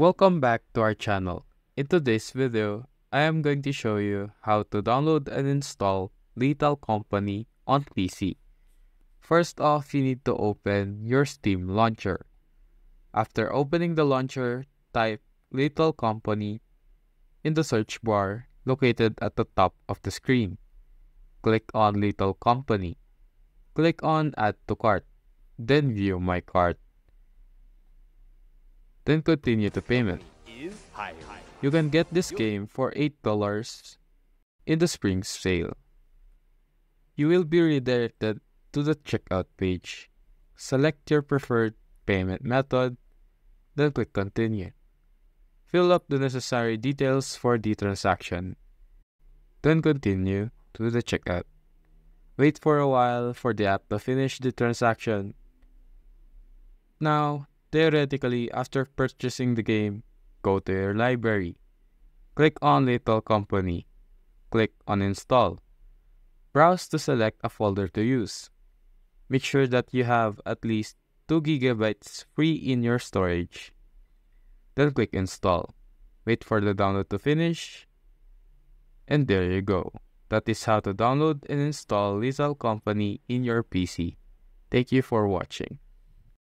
Welcome back to our channel. In today's video, I am going to show you how to download and install Lethal Company on PC. First off, you need to open your Steam launcher. After opening the launcher, type Lethal Company in the search bar located at the top of the screen. Click on Lethal Company. Click on Add to Cart, then View My Cart then continue to payment. You can get this game for $8 in the spring sale. You will be redirected to the checkout page. Select your preferred payment method, then click continue. Fill up the necessary details for the transaction, then continue to the checkout. Wait for a while for the app to finish the transaction. Now, Theoretically, after purchasing the game, go to your library. Click on Little Company. Click on Install. Browse to select a folder to use. Make sure that you have at least 2 GB free in your storage. Then click Install. Wait for the download to finish. And there you go. That is how to download and install Little Company in your PC. Thank you for watching.